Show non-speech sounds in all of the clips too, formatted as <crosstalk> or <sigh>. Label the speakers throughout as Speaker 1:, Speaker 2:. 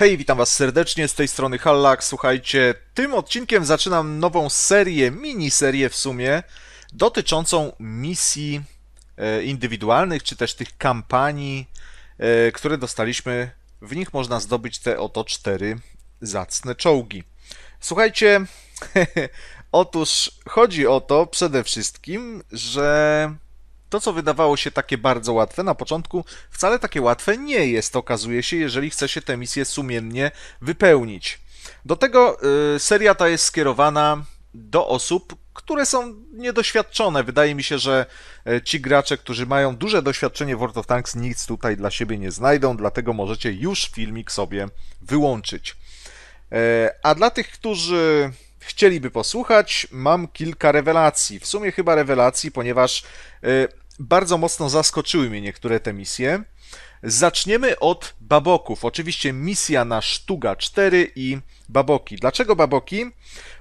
Speaker 1: Hej, witam Was serdecznie, z tej strony Hallak. Słuchajcie, tym odcinkiem zaczynam nową serię, miniserię w sumie, dotyczącą misji e, indywidualnych, czy też tych kampanii, e, które dostaliśmy. W nich można zdobyć te oto cztery zacne czołgi. Słuchajcie, <laughs> otóż chodzi o to przede wszystkim, że to, co wydawało się takie bardzo łatwe na początku, wcale takie łatwe nie jest, okazuje się, jeżeli chce się tę misję sumiennie wypełnić. Do tego y, seria ta jest skierowana do osób, które są niedoświadczone. Wydaje mi się, że e, ci gracze, którzy mają duże doświadczenie w World of Tanks, nic tutaj dla siebie nie znajdą, dlatego możecie już filmik sobie wyłączyć. E, a dla tych, którzy chcieliby posłuchać, mam kilka rewelacji. W sumie chyba rewelacji, ponieważ y, bardzo mocno zaskoczyły mnie niektóre te misje. Zaczniemy od baboków. Oczywiście misja na Sztuga 4 i baboki. Dlaczego baboki?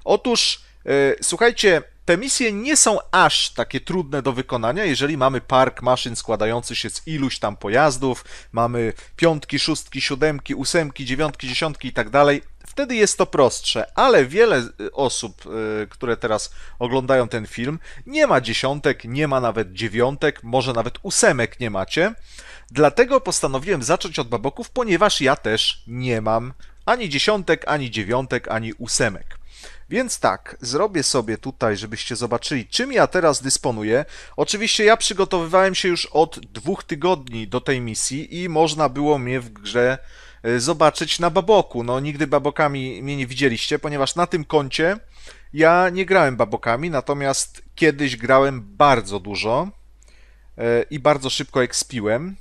Speaker 1: Otóż, y, słuchajcie, te misje nie są aż takie trudne do wykonania, jeżeli mamy park maszyn składający się z iluś tam pojazdów, mamy piątki, szóstki, siódemki, ósemki, dziewiątki, dziesiątki i tak dalej. Wtedy jest to prostsze, ale wiele y, osób, y, które teraz oglądają ten film, nie ma dziesiątek, nie ma nawet dziewiątek, może nawet ósemek nie macie. Dlatego postanowiłem zacząć od baboków, ponieważ ja też nie mam ani dziesiątek, ani dziewiątek, ani ósemek. Więc tak, zrobię sobie tutaj, żebyście zobaczyli, czym ja teraz dysponuję. Oczywiście ja przygotowywałem się już od dwóch tygodni do tej misji i można było mnie w grze Y, zobaczyć na baboku. No, nigdy babokami mnie nie widzieliście, ponieważ na tym koncie ja nie grałem babokami, natomiast kiedyś grałem bardzo dużo y, i bardzo szybko ekspiłem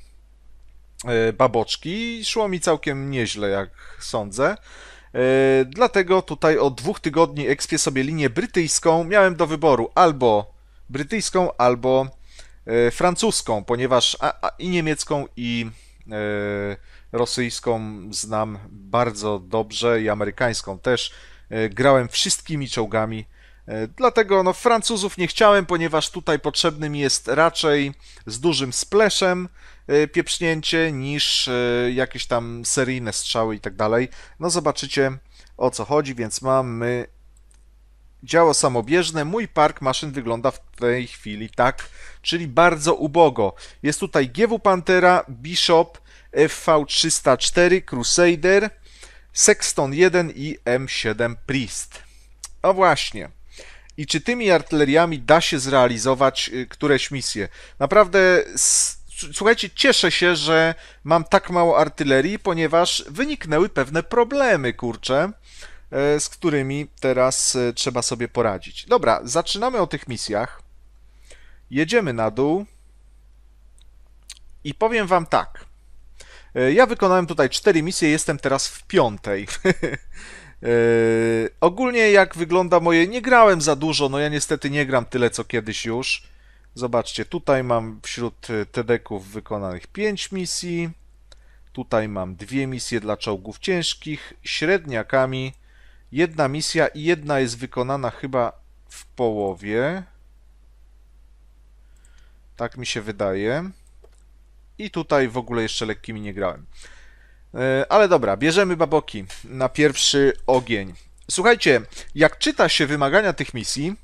Speaker 1: y, baboczki. Szło mi całkiem nieźle, jak sądzę. Dlatego tutaj od dwóch tygodni ekspię sobie linię brytyjską. Miałem do wyboru albo brytyjską, albo francuską, ponieważ i niemiecką, i rosyjską znam bardzo dobrze i amerykańską też. E, grałem wszystkimi czołgami. E, dlatego no, Francuzów nie chciałem, ponieważ tutaj potrzebnym jest raczej z dużym spleszem e, pieprznięcie niż jakieś tam seryjne strzały i tak dalej. No zobaczycie o co chodzi, więc mamy działo samobieżne. Mój park maszyn wygląda w tej chwili tak, czyli bardzo ubogo. Jest tutaj GW Pantera, Bishop, FV304 Crusader, Sexton 1 i M7 Priest. No właśnie. I czy tymi artyleriami da się zrealizować y, któreś misje? Naprawdę słuchajcie, cieszę się, że mam tak mało artylerii, ponieważ wyniknęły pewne problemy, kurcze, z którymi teraz e, trzeba sobie poradzić. Dobra, zaczynamy o tych misjach. Jedziemy na dół. I powiem wam tak. E, ja wykonałem tutaj cztery misje, jestem teraz w piątej. Yy, <laughs> ogólnie jak wygląda moje, nie grałem za dużo, no ja niestety nie gram tyle co kiedyś już. Zobaczcie, tutaj mam wśród e, td ów wykonanych 5 misji, tutaj mam dwie misje dla czołgów ciężkich, średniakami, jedna misja i jedna jest wykonana chyba w połowie. Tak mi się wydaje. I tutaj w ogóle jeszcze lekkimi nie grałem. E, ale dobra, bierzemy baboki na pierwszy ogień. Słuchajcie, jak czyta się wymagania tych misji,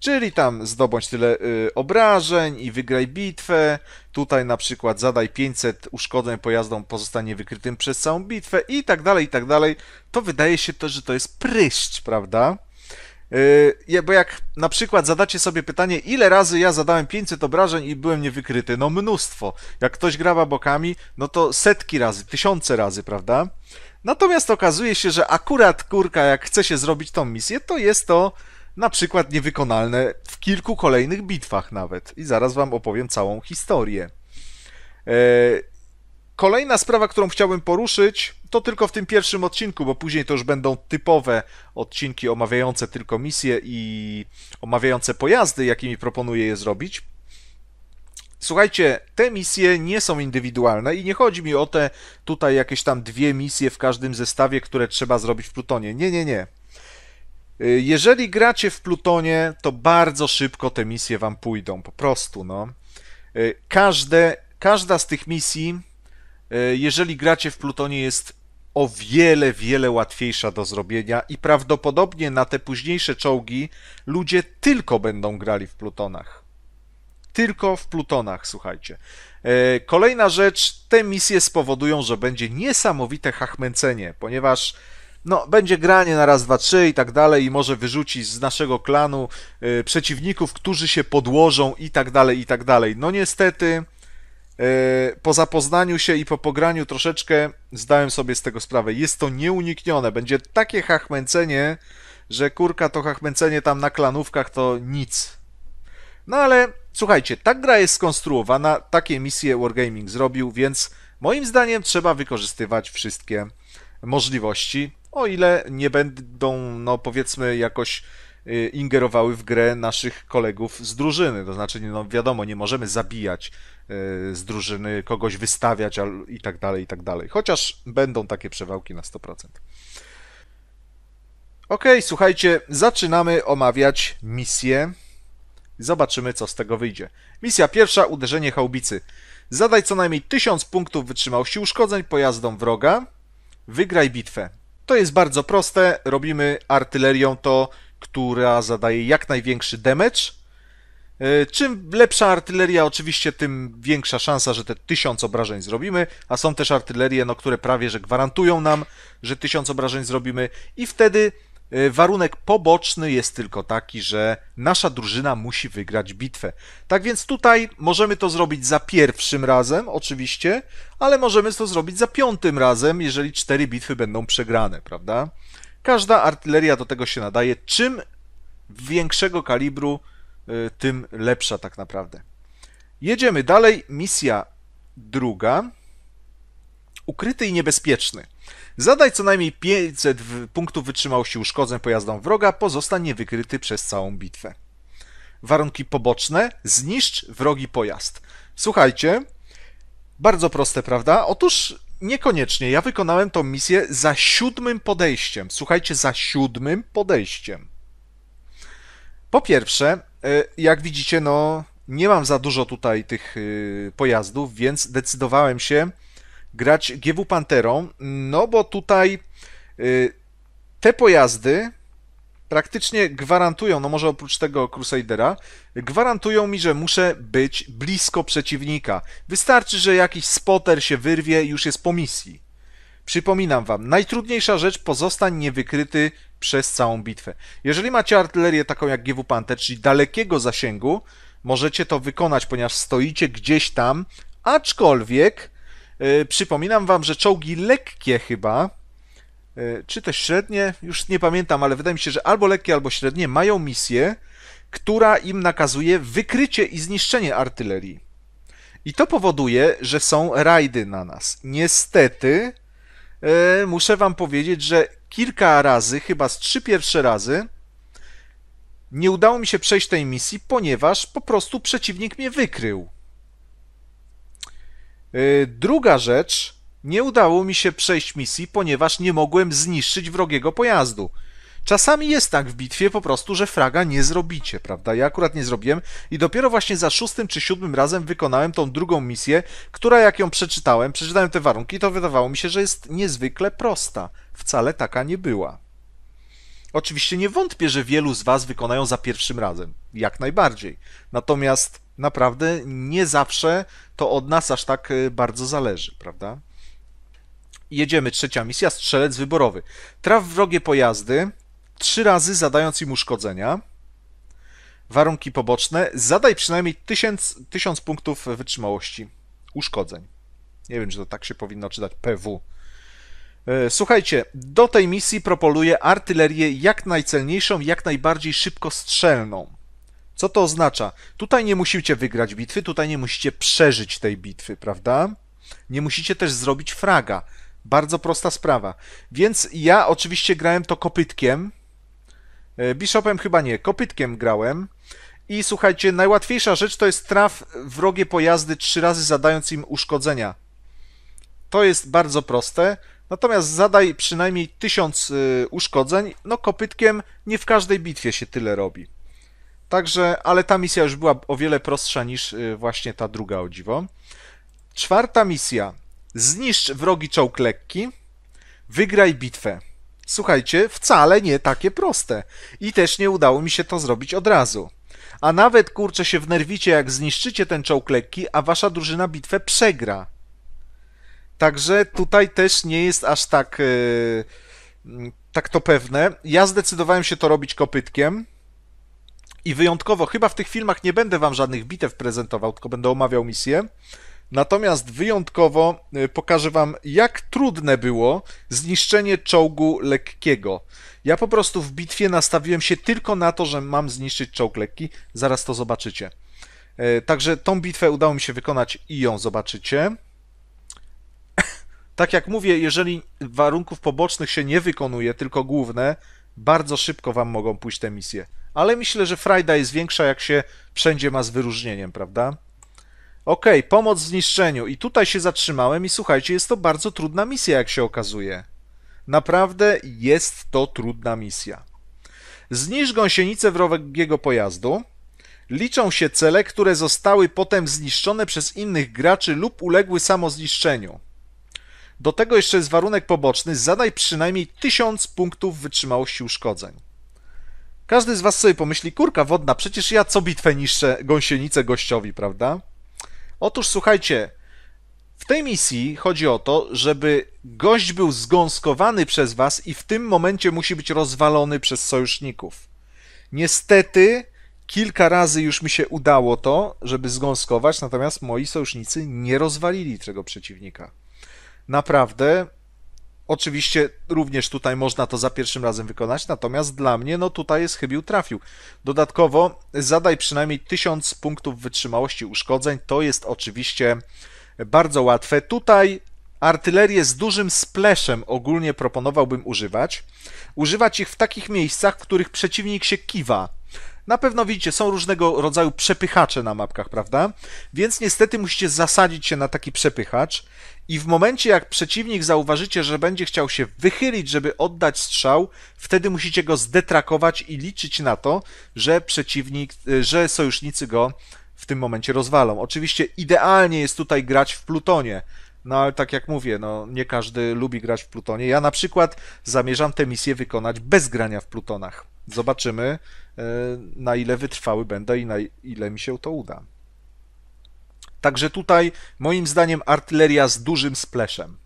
Speaker 1: czyli tam zdobądź tyle e, obrażeń i wygraj bitwę, tutaj na przykład zadaj 500 uszkodzeń pojazdom, pozostanie wykrytym przez całą bitwę i tak dalej, i tak dalej, to wydaje się to, że to jest pryszcz, prawda? Y, bo jak na przykład zadacie sobie pytanie, ile razy ja zadałem 500 obrażeń i byłem niewykryty? No mnóstwo. Jak ktoś graba bokami, no to setki razy, tysiące razy, prawda? Natomiast okazuje się, że akurat kurka, jak chce się zrobić tą misję, to jest to na przykład niewykonalne w kilku kolejnych bitwach nawet. I zaraz wam opowiem całą historię. Y, Kolejna sprawa, którą chciałbym poruszyć, to tylko w tym pierwszym odcinku, bo później to już będą typowe odcinki omawiające tylko misje i omawiające pojazdy, jakimi proponuję je zrobić. Słuchajcie, te misje nie są indywidualne i nie chodzi mi o te tutaj jakieś tam dwie misje w każdym zestawie, które trzeba zrobić w Plutonie. Nie, nie, nie. Y, jeżeli gracie w Plutonie, to bardzo szybko te misje wam pójdą, po prostu, no. Y, każde, każda z tych misji E, jeżeli gracie w Plutonie jest o wiele, wiele łatwiejsza do zrobienia i prawdopodobnie na te późniejsze czołgi ludzie tylko będą grali w Plutonach. Tylko w Plutonach, słuchajcie. E, kolejna rzecz, te misje spowodują, że będzie niesamowite hachmęcenie, ponieważ no, będzie granie na raz, dwa, trzy i tak dalej i może wyrzucić z naszego klanu e, przeciwników, którzy się podłożą i tak dalej, i tak dalej. No niestety E, po zapoznaniu się i po pograniu troszeczkę zdałem sobie z tego sprawę. Jest to nieuniknione. Będzie takie hachmęcenie, że kurka to hachmęcenie tam na klanówkach to nic. No ale słuchajcie, ta gra jest skonstruowana, takie misje Wargaming zrobił, więc moim zdaniem trzeba wykorzystywać wszystkie możliwości, o ile nie będą, no powiedzmy, jakoś y, ingerowały w grę naszych kolegów z drużyny. To znaczy, no wiadomo, nie możemy zabijać Y, z drużyny, kogoś wystawiać i tak dalej, i tak dalej. Chociaż będą takie przewałki na 100%. Ok, słuchajcie, zaczynamy omawiać misję. Zobaczymy, co z tego wyjdzie. Misja pierwsza, uderzenie chałbicy. Zadaj co najmniej 1000 punktów wytrzymałości uszkodzeń pojazdom wroga. Wygraj bitwę. To jest bardzo proste. Robimy artylerią to, która zadaje jak największy damage E, czym lepsza artyleria, oczywiście, tym większa szansa, że te 1000 obrażeń zrobimy, a są też artylerie, no, które prawie że gwarantują nam, że 1000 obrażeń zrobimy, i wtedy e, warunek poboczny jest tylko taki, że nasza drużyna musi wygrać bitwę. Tak więc tutaj możemy to zrobić za pierwszym razem, oczywiście, ale możemy to zrobić za piątym razem, jeżeli cztery bitwy będą przegrane, prawda? Każda artyleria do tego się nadaje. Czym większego kalibru, Y, tym lepsza tak naprawdę. Jedziemy dalej. Misja druga. Ukryty i niebezpieczny. Zadaj co najmniej 500 punktów wytrzymałości uszkodzeń pojazdom wroga, pozostanie wykryty przez całą bitwę. Warunki poboczne. Zniszcz wrogi pojazd. Słuchajcie, bardzo proste, prawda? Otóż niekoniecznie. Ja wykonałem tą misję za siódmym podejściem. Słuchajcie, za siódmym podejściem. Po pierwsze, E, jak widzicie, no nie mam za dużo tutaj tych y, pojazdów, więc decydowałem się grać GW Panterą, no bo tutaj y, te pojazdy praktycznie gwarantują, no może oprócz tego Crusadera, gwarantują mi, że muszę być blisko przeciwnika. Wystarczy, że jakiś spotter się wyrwie już jest po misji. Przypominam wam, najtrudniejsza rzecz pozostań niewykryty przez całą bitwę. Jeżeli macie artylerię taką jak GW Panther, czyli dalekiego zasięgu, możecie to wykonać, ponieważ stoicie gdzieś tam, aczkolwiek yy, przypominam wam, że czołgi lekkie chyba, yy, czy też średnie, już nie pamiętam, ale wydaje mi się, że albo lekkie, albo średnie mają misję, która im nakazuje wykrycie i zniszczenie artylerii. I to powoduje, że są rajdy na nas. Niestety, E, muszę wam powiedzieć, że kilka razy, chyba z trzy pierwsze razy, nie udało mi się przejść tej misji, ponieważ po prostu przeciwnik mnie wykrył. E, druga rzecz, nie udało mi się przejść misji, ponieważ nie mogłem zniszczyć wrogiego pojazdu. Czasami jest tak w bitwie po prostu, że fraga nie zrobicie, prawda? Ja akurat nie zrobiłem i dopiero właśnie za szóstym czy siódmym razem wykonałem tą drugą misję, która jak ją przeczytałem, przeczytałem te warunki, to wydawało mi się, że jest niezwykle prosta. Wcale taka nie była. Oczywiście nie wątpię, że wielu z Was wykonają za pierwszym razem, jak najbardziej. Natomiast naprawdę nie zawsze to od nas aż tak y, bardzo zależy, prawda? Jedziemy, trzecia misja, strzelec wyborowy. Traw wrogie pojazdy, trzy razy zadając im uszkodzenia. Warunki poboczne. Zadaj przynajmniej 1000, 1000 punktów wytrzymałości uszkodzeń. Nie wiem, czy to tak się powinno czytać PW. E, słuchajcie, do tej misji proponuję artylerię jak najcelniejszą, jak najbardziej szybkostrzelną. Co to oznacza? Tutaj nie musicie wygrać bitwy, tutaj nie musicie przeżyć tej bitwy, prawda? Nie musicie też zrobić fraga. Bardzo prosta sprawa. Więc ja oczywiście grałem to kopytkiem, E, Bishopem chyba nie, kopytkiem grałem. I słuchajcie, najłatwiejsza rzecz to jest traf wrogie pojazdy trzy razy zadając im uszkodzenia. To jest bardzo proste. Natomiast zadaj przynajmniej tysiąc e, uszkodzeń. No kopytkiem nie w każdej bitwie się tyle robi. Także, ale ta misja już była o wiele prostsza niż e, właśnie ta druga, o dziwo. Czwarta misja. Zniszcz wrogi czołg lekki. Wygraj bitwę słuchajcie, wcale nie takie proste. I też nie udało mi się to zrobić od razu. A nawet kurczę się nerwicie, jak zniszczycie ten czołg lekki, a wasza drużyna bitwę przegra. Także tutaj też nie jest aż tak, yy, tak to pewne. Ja zdecydowałem się to robić kopytkiem. I wyjątkowo, chyba w tych filmach nie będę wam żadnych bitew prezentował, tylko będę omawiał misję. Natomiast wyjątkowo y, pokażę Wam, jak trudne było zniszczenie czołgu lekkiego. Ja po prostu w bitwie nastawiłem się tylko na to, że mam zniszczyć czołg lekki. Zaraz to zobaczycie. E, także tą bitwę udało mi się wykonać i ją zobaczycie. <coughs> Tak jak mówię, jeżeli warunków pobocznych się nie wykonuje, tylko główne, bardzo szybko Wam mogą pójść te misje. Ale myślę, że frajda jest większa, jak się wszędzie ma z wyróżnieniem, prawda? OK, pomoc w zniszczeniu. I tutaj się zatrzymałem i słuchajcie, jest to bardzo trudna misja, jak się okazuje. Naprawdę jest to trudna misja. Zniszcz gąsienicę wrogiego pojazdu. Liczą się cele, które zostały potem zniszczone przez innych graczy lub uległy samozniszczeniu. Do tego jeszcze jest warunek poboczny, zadaj przynajmniej 1000 punktów wytrzymałości uszkodzeń. Każdy z was sobie pomyśli, kurka wodna, przecież ja co bitwę niszczę gąsienicę gościowi, prawda? Otóż słuchajcie, w tej misji chodzi o to, żeby gość był zgąskowany przez was i w tym momencie musi być rozwalony przez sojuszników. Niestety, kilka razy już mi się udało to, żeby zgąskować, natomiast moi sojusznicy nie rozwalili tego przeciwnika. Naprawdę Oczywiście również tutaj można to za pierwszym razem wykonać, natomiast dla mnie no tutaj jest chybił trafił. Dodatkowo zadaj przynajmniej 1000 punktów wytrzymałości uszkodzeń, to jest oczywiście bardzo łatwe. Tutaj artylerię z dużym spleszem ogólnie proponowałbym używać. Używać ich w takich miejscach, w których przeciwnik się kiwa. Na pewno widzicie, są różnego rodzaju przepychacze na mapkach, prawda? Więc niestety musicie zasadzić się na taki przepychacz i w momencie jak przeciwnik zauważycie, że będzie chciał się wychylić, żeby oddać strzał, wtedy musicie go zdetrakować i liczyć na to, że przeciwnik, y, że sojusznicy go w tym momencie rozwalą. Oczywiście idealnie jest tutaj grać w Plutonie, no ale tak jak mówię, no nie każdy lubi grać w Plutonie. Ja na przykład zamierzam tę misję wykonać bez grania w Plutonach. Zobaczymy, y, na ile wytrwały będę i na ile mi się to uda. Także tutaj, moim zdaniem, artyleria z dużym spleszem.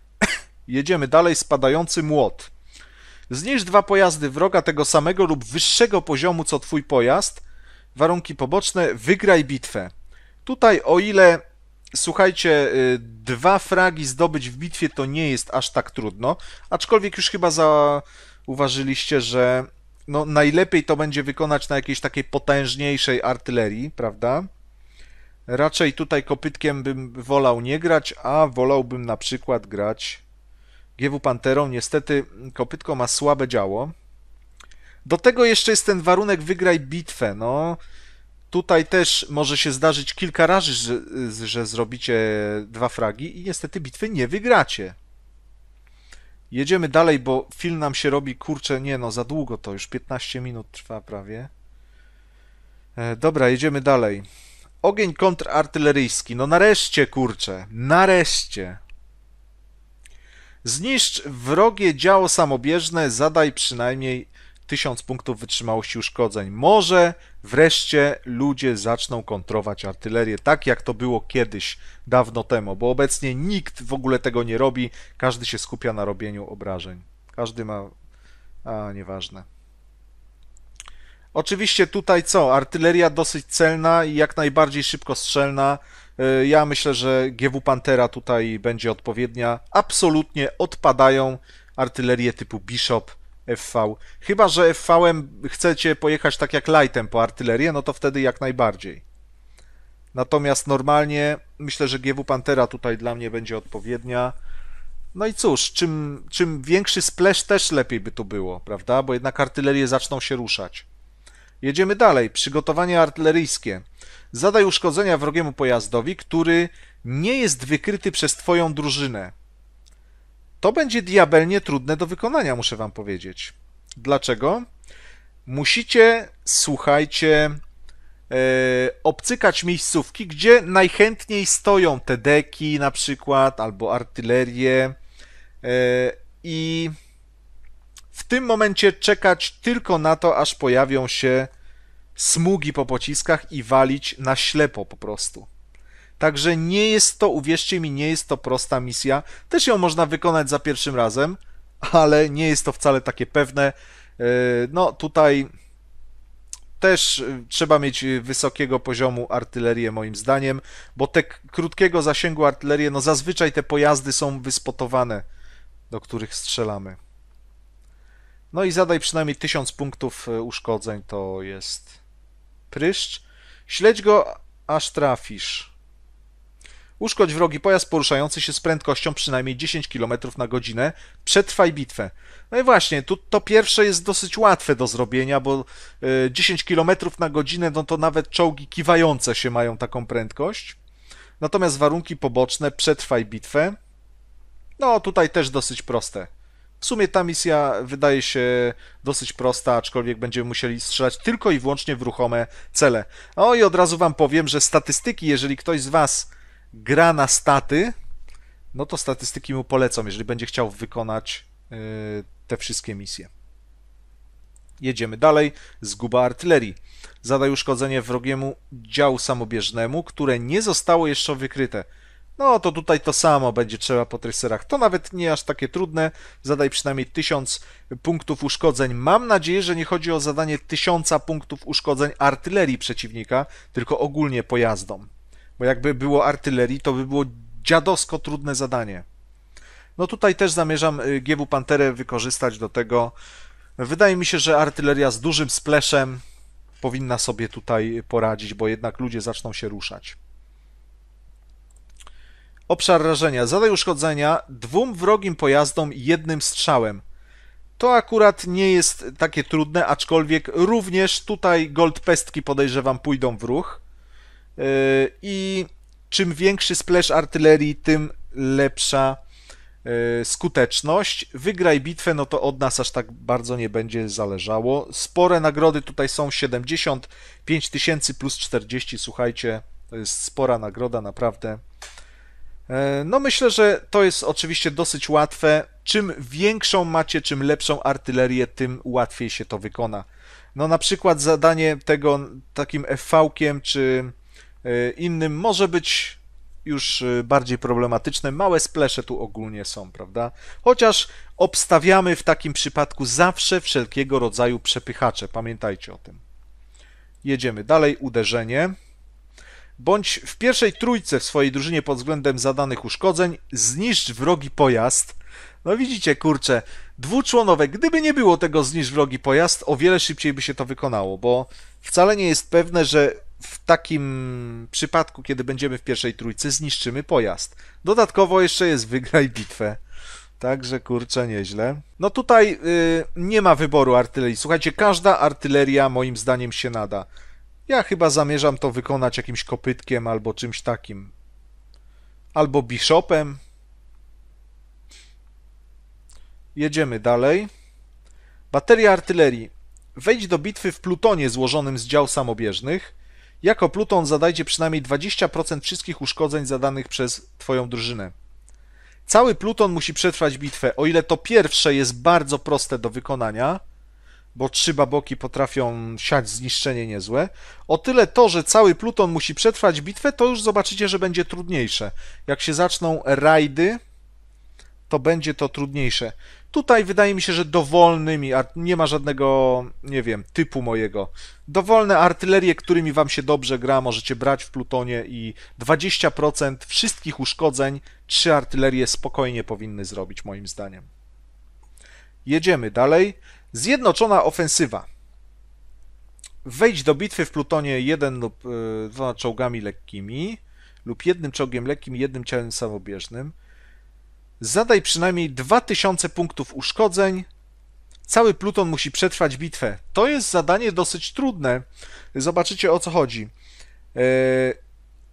Speaker 1: <laughs> Jedziemy dalej, spadający młot. Zniszcz dwa pojazdy wroga tego samego lub wyższego poziomu co twój pojazd. Warunki poboczne, wygraj bitwę. Tutaj, o ile, słuchajcie, y, dwa fragi zdobyć w bitwie to nie jest aż tak trudno, aczkolwiek już chyba zauważyliście, że no, najlepiej to będzie wykonać na jakiejś takiej potężniejszej artylerii, prawda? Raczej tutaj kopytkiem bym wolał nie grać, a wolałbym na przykład grać GW Panterą. Niestety kopytko ma słabe działo. Do tego jeszcze jest ten warunek wygraj bitwę. No, tutaj też może się zdarzyć kilka razy, że, że zrobicie dwa fragi i niestety bitwy nie wygracie. Jedziemy dalej, bo film nam się robi, kurczę, nie no, za długo to, już 15 minut trwa prawie. E, dobra, jedziemy dalej. Ogień kontrartyleryjski. No nareszcie, kurczę. Nareszcie. Zniszcz wrogie działo samobieżne, zadaj przynajmniej 1000 punktów wytrzymałości uszkodzeń. Może wreszcie ludzie zaczną kontrować artylerię, tak jak to było kiedyś, dawno temu, bo obecnie nikt w ogóle tego nie robi, każdy się skupia na robieniu obrażeń. Każdy ma... a, nieważne. Oczywiście tutaj co? Artyleria dosyć celna i jak najbardziej szybkostrzelna. E, ja myślę, że GW Pantera tutaj będzie odpowiednia. Absolutnie odpadają artylerie typu Bishop, FV. Chyba, że FV-em chcecie pojechać tak jak lightem po artylerię, no to wtedy jak najbardziej. Natomiast normalnie myślę, że GW Pantera tutaj dla mnie będzie odpowiednia. No i cóż, czym, czym większy splash też lepiej by tu było, prawda? Bo jednak artylerie zaczną się ruszać. Jedziemy dalej. Przygotowanie artyleryjskie. Zadaj uszkodzenia wrogiemu pojazdowi, który nie jest wykryty przez twoją drużynę. To będzie diabelnie trudne do wykonania, muszę wam powiedzieć. Dlaczego? Musicie, słuchajcie, yy, obcykać miejscówki, gdzie najchętniej stoją te deki na przykład, albo artylerie e, I w tym momencie czekać tylko na to, aż pojawią się smugi po pociskach i walić na ślepo po prostu. Także nie jest to, uwierzcie mi, nie jest to prosta misja. Też ją można wykonać za pierwszym razem, ale nie jest to wcale takie pewne. E, no tutaj też e, trzeba mieć wysokiego poziomu artylerię moim zdaniem, bo te krótkiego zasięgu artylerię, no zazwyczaj te pojazdy są wyspotowane, do których strzelamy. No i zadaj przynajmniej 1000 punktów e, uszkodzeń, to jest pryszcz. Śledź go, aż trafisz. Uszkodź wrogi pojazd poruszający się z prędkością przynajmniej 10 km na godzinę. Przetrwaj bitwę. No i właśnie, tu to pierwsze jest dosyć łatwe do zrobienia, bo 10 e, km na godzinę, no to nawet czołgi kiwające się mają taką prędkość. Natomiast warunki poboczne, przetrwaj bitwę. No tutaj też dosyć proste. W sumie ta misja wydaje się dosyć prosta, aczkolwiek będziemy musieli strzelać tylko i wyłącznie w ruchome cele. O i od razu wam powiem, że statystyki, jeżeli ktoś z was gra na staty, no to statystyki mu polecam, jeżeli będzie chciał wykonać y, te wszystkie misje. Jedziemy dalej. Zguba artylerii. Zadaj uszkodzenie wrogiemu działu samobieżnemu, które nie zostało jeszcze wykryte. No to tutaj to samo będzie trzeba po tracerach. To nawet nie aż takie trudne. Zadaj przynajmniej 1000 punktów uszkodzeń. Mam nadzieję, że nie chodzi o zadanie 1000 punktów uszkodzeń artylerii przeciwnika, tylko ogólnie pojazdom. Bo jakby było artylerii, to by było dziadosko trudne zadanie. No tutaj też zamierzam y, GW Panterę wykorzystać do tego. Wydaje mi się, że artyleria z dużym spleszem powinna sobie tutaj poradzić, bo jednak ludzie zaczną się ruszać. Obszar rażenia. Zadaj uszkodzenia dwóm wrogim pojazdom jednym strzałem. To akurat nie jest takie trudne, aczkolwiek również tutaj gold pestki podejrzewam pójdą w ruch. Yy, I czym większy splash artylerii, tym lepsza yy, skuteczność. Wygraj bitwę, no to od nas aż tak bardzo nie będzie zależało. Spore nagrody tutaj są 75 tysięcy plus 40, słuchajcie, to jest spora nagroda, naprawdę E, no myślę, że to jest oczywiście dosyć łatwe. Czym większą macie, czym lepszą artylerię, tym łatwiej się to wykona. No na przykład zadanie tego takim FV-kiem czy e, innym może być już e, bardziej problematyczne. Małe splesze tu ogólnie są, prawda? Chociaż obstawiamy w takim przypadku zawsze wszelkiego rodzaju przepychacze. Pamiętajcie o tym. Jedziemy dalej. Uderzenie bądź w pierwszej trójce w swojej drużynie pod względem zadanych uszkodzeń, zniszcz wrogi pojazd. No widzicie, kurczę, dwuczłonowe, gdyby nie było tego zniszcz wrogi pojazd, o wiele szybciej by się to wykonało, bo wcale nie jest pewne, że w takim przypadku, kiedy będziemy w pierwszej trójce, zniszczymy pojazd. Dodatkowo jeszcze jest wygraj bitwę. Także kurczę, nieźle. No tutaj yy, nie ma wyboru artylerii. Słuchajcie, każda artyleria moim zdaniem się nada. Ja chyba zamierzam to wykonać jakimś kopytkiem albo czymś takim. Albo biszopem. Jedziemy dalej. Bateria artylerii. Wejdź do bitwy w plutonie złożonym z dział samobieżnych. Jako pluton zadajcie przynajmniej 20% wszystkich uszkodzeń zadanych przez Twoją drużynę. Cały pluton musi przetrwać bitwę. O ile to pierwsze jest bardzo proste do wykonania, bo trzy baboki potrafią siać zniszczenie niezłe. O tyle to, że cały Pluton musi przetrwać bitwę, to już zobaczycie, że będzie trudniejsze. Jak się zaczną rajdy, to będzie to trudniejsze. Tutaj wydaje mi się, że dowolnymi, nie ma żadnego, nie wiem, typu mojego. Dowolne artylerie, którymi wam się dobrze gra, możecie brać w Plutonie i 20% wszystkich uszkodzeń trzy artylerie spokojnie powinny zrobić, moim zdaniem. Jedziemy dalej. Zjednoczona ofensywa. Wejdź do bitwy w plutonie jeden lub e, dwa czołgami lekkimi lub jednym czołgiem lekkim, jednym ciałem samobieżnym. Zadaj przynajmniej 2000 punktów uszkodzeń. Cały pluton musi przetrwać bitwę. To jest zadanie dosyć trudne. Zobaczycie o co chodzi. Yy,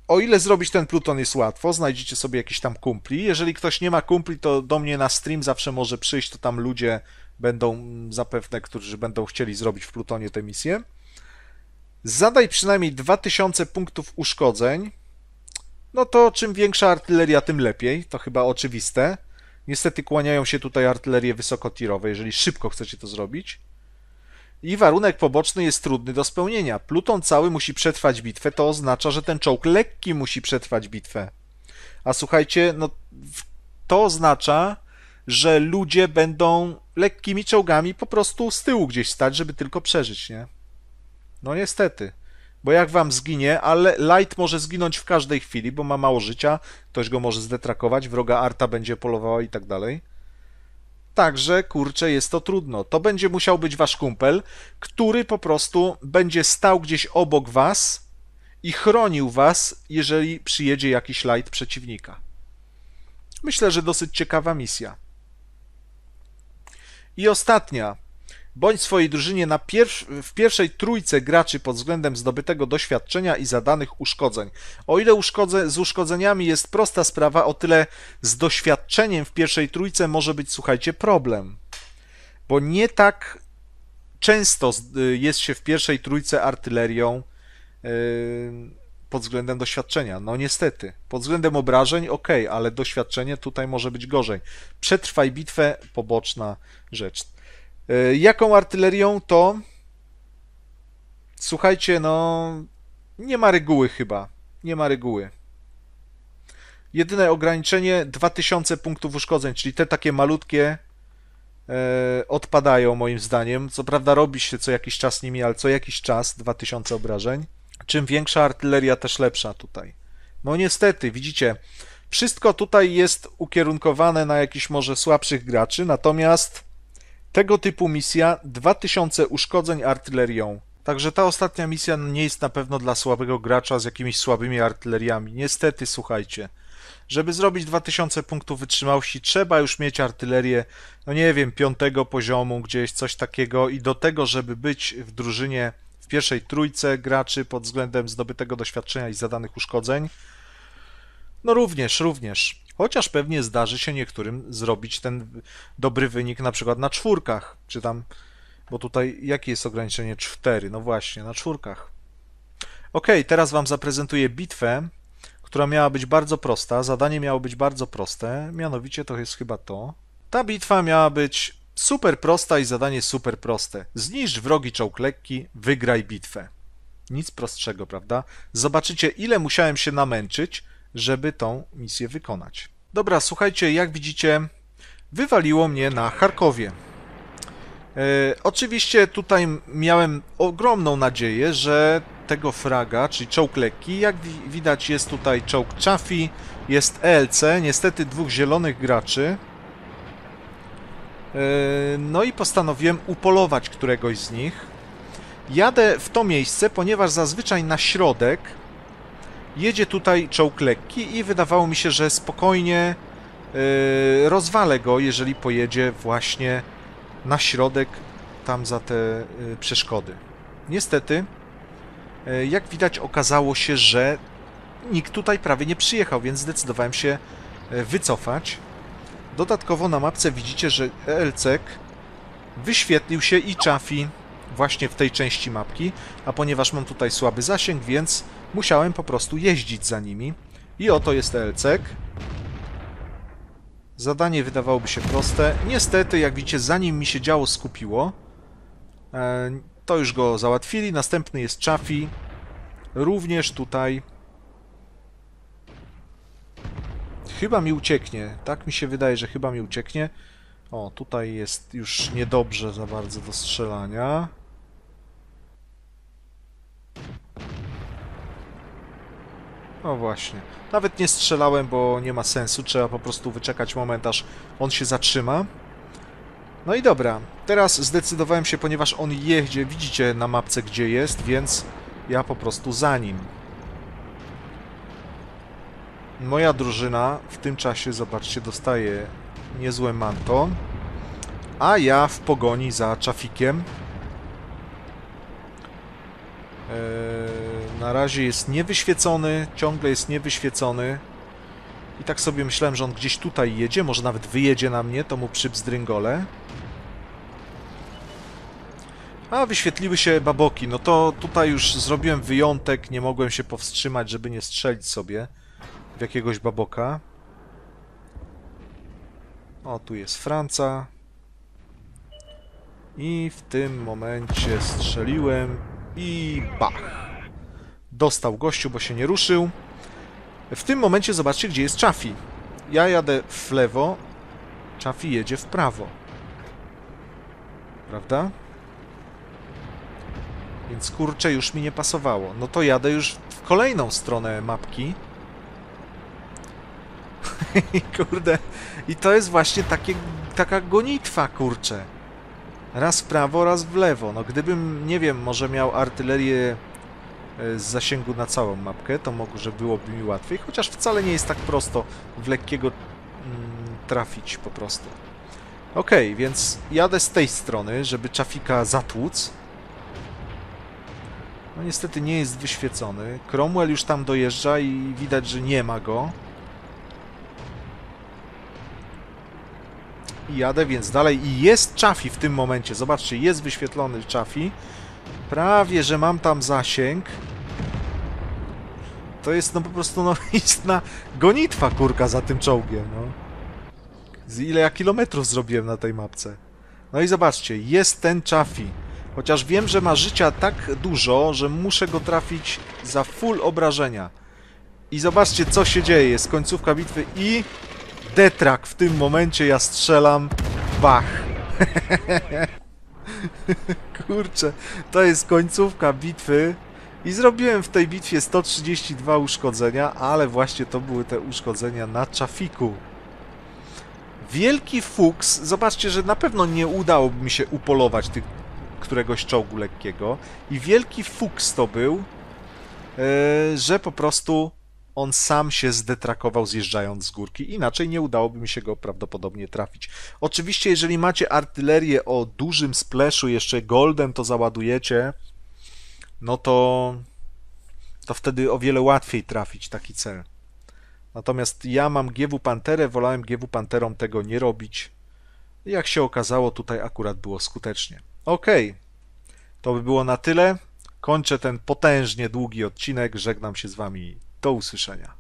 Speaker 1: o ile zrobić ten pluton jest łatwo, znajdziecie sobie jakiś tam kumpli. Jeżeli ktoś nie ma kumpli, to do mnie na stream zawsze może przyjść, to tam ludzie będą mm, zapewne, którzy będą chcieli zrobić w plutonie tę misję. Zadaj przynajmniej 2000 punktów uszkodzeń. No to czym większa artyleria, tym lepiej. To chyba oczywiste. Niestety kłaniają się tutaj artylerie wysokotirowe, jeżeli szybko chcecie to zrobić. I warunek poboczny jest trudny do spełnienia. Pluton cały musi przetrwać bitwę, to oznacza, że ten czołg lekki musi przetrwać bitwę. A słuchajcie, no to oznacza, że ludzie będą lekkimi czołgami po prostu z tyłu gdzieś stać, żeby tylko przeżyć, nie? No niestety. Bo jak wam zginie, ale Light może zginąć w każdej chwili, bo ma mało życia, ktoś go może zdetrakować, wroga Arta będzie polowała i tak dalej. Także kurczę, jest to trudno. To będzie musiał być wasz kumpel, który po prostu będzie stał gdzieś obok was i chronił was, jeżeli przyjedzie jakiś light przeciwnika. Myślę, że dosyć ciekawa misja. I ostatnia, Bądź swojej drużynie w pierwszej trójce graczy pod względem zdobytego doświadczenia i zadanych uszkodzeń. O ile uszkodze, z uszkodzeniami jest prosta sprawa, o tyle z doświadczeniem w pierwszej trójce może być, słuchajcie, problem. Bo nie tak często y, jest się w pierwszej trójce artylerią y, pod względem doświadczenia. No niestety. Pod względem obrażeń ok, ale doświadczenie tutaj może być gorzej. Przetrwaj bitwę, poboczna rzecz. E, jaką artylerią to? Słuchajcie, no nie ma reguły chyba. Nie ma reguły. Jedyne ograniczenie 2000 punktów uszkodzeń, czyli te takie malutkie e, odpadają moim zdaniem. Co prawda robi się co jakiś czas nimi, ale co jakiś czas 2000 obrażeń. Czym większa artyleria, też lepsza tutaj. No niestety, widzicie, wszystko tutaj jest ukierunkowane na jakichś może słabszych graczy, natomiast tego typu misja 2000 uszkodzeń artylerią. Także ta ostatnia misja nie jest na pewno dla słabego gracza z jakimiś słabymi artyleriami. Niestety, słuchajcie. Żeby zrobić 2000 punktów wytrzymałości, trzeba już mieć artylerię, no nie wiem, piątego poziomu, gdzieś coś takiego. I do tego, żeby być w drużynie w pierwszej trójce graczy pod względem zdobytego doświadczenia i zadanych uszkodzeń, no również, również. Chociaż pewnie zdarzy się niektórym zrobić ten dobry wynik na przykład na czwórkach, czy tam, bo tutaj jakie jest ograniczenie? Cztery, no właśnie, na czwórkach. Ok, teraz Wam zaprezentuję bitwę, która miała być bardzo prosta, zadanie miało być bardzo proste, mianowicie to jest chyba to. Ta bitwa miała być super prosta i zadanie super proste. Zniszcz wrogi czołg lekki, wygraj bitwę. Nic prostszego, prawda? Zobaczycie, ile musiałem się namęczyć, żeby tą misję wykonać. Dobra, słuchajcie, jak widzicie, wywaliło mnie na Charkowie. E, oczywiście tutaj miałem ogromną nadzieję, że tego fraga, czyli czołg lekki, jak widać jest tutaj czołg Chaffee, jest ELC, niestety dwóch zielonych graczy. E, no i postanowiłem upolować któregoś z nich. Jadę w to miejsce, ponieważ zazwyczaj na środek Jedzie tutaj czołg lekki i wydawało mi się, że spokojnie yy, rozwalę go, jeżeli pojedzie właśnie na środek tam za te yy, przeszkody. Niestety, yy, jak widać, okazało się, że nikt tutaj prawie nie przyjechał, więc zdecydowałem się yy, wycofać. Dodatkowo na mapce widzicie, że Elcek wyświetlił się i czafi właśnie w tej części mapki, a ponieważ mam tutaj słaby zasięg, więc Musiałem po prostu jeździć za nimi. I oto jest Elcek. Zadanie wydawałoby się proste. Niestety, jak widzicie, zanim mi się działo skupiło, e, to już go załatwili. Następny jest Chaffee. Również tutaj... Chyba mi ucieknie. Tak mi się wydaje, że chyba mi ucieknie. O, tutaj jest już niedobrze za bardzo do strzelania. No właśnie. Nawet nie strzelałem, bo nie ma sensu. Trzeba po prostu wyczekać moment, aż on się zatrzyma. No i dobra. Teraz zdecydowałem się, ponieważ on jeździ. Widzicie na mapce, gdzie jest, więc ja po prostu za nim. Moja drużyna w tym czasie, zobaczcie, dostaje niezłe manto. A ja w pogoni za czafikiem. Eee na razie jest niewyświecony, ciągle jest niewyświecony. I tak sobie myślałem, że on gdzieś tutaj jedzie, może nawet wyjedzie na mnie, to mu przypzdryngole. A, wyświetliły się baboki. No to tutaj już zrobiłem wyjątek, nie mogłem się powstrzymać, żeby nie strzelić sobie w jakiegoś baboka. O, tu jest Franca. I w tym momencie strzeliłem i bach dostał gościu, bo się nie ruszył. W tym momencie zobaczcie, gdzie jest Chaffee. Ja jadę w lewo, Chaffee jedzie w prawo. Prawda? Więc kurczę, już mi nie pasowało. No to jadę już w kolejną stronę mapki. <laughs> kurde, i to jest właśnie takie, taka gonitwa, kurczę. Raz w prawo, raz w lewo. No gdybym, nie wiem, może miał artylerię E, z zasięgu na całą mapkę, to może byłoby mi łatwiej, chociaż wcale nie jest tak prosto w lekkiego mm, trafić po prostu. Ok, więc jadę z tej strony, żeby czafika zatłuc. No niestety nie jest wyświecony. Cromwell już tam dojeżdża i widać, że nie ma go. I jadę więc dalej i jest Chaffee w tym momencie. Zobaczcie, jest wyświetlony Chaffee. Prawie, że mam tam zasięg. To jest no po prostu no <laughs> istna gonitwa kurka za tym czołgiem, no. Z ile ja kilometrów zrobiłem na tej mapce. No i zobaczcie, jest ten Chaffee. Chociaż wiem, że ma życia tak dużo, że muszę go trafić za full obrażenia. I zobaczcie, co się dzieje. Jest końcówka bitwy i... Detrak w tym momencie ja strzelam. Bach. <laughs> <laughs> Kurczę, to jest końcówka bitwy. I zrobiłem w tej bitwie 132 uszkodzenia, ale właśnie to były te uszkodzenia na czafiku. Wielki fuks, zobaczcie, że na pewno nie udałoby mi się upolować tych, któregoś czołgu lekkiego. I wielki fuks to był, e, że po prostu on sam się zdetrakował zjeżdżając z górki, inaczej nie udałoby mi się go prawdopodobnie trafić. Oczywiście, jeżeli macie artylerię o dużym splashu, jeszcze goldem to załadujecie, no to, to wtedy o wiele łatwiej trafić taki cel. Natomiast ja mam GW Panterę, wolałem GW Panterom tego nie robić. Jak się okazało, tutaj akurat było skutecznie. Ok, to by było na tyle. Kończę ten potężnie długi odcinek. Żegnam się z Wami do usłyszenia.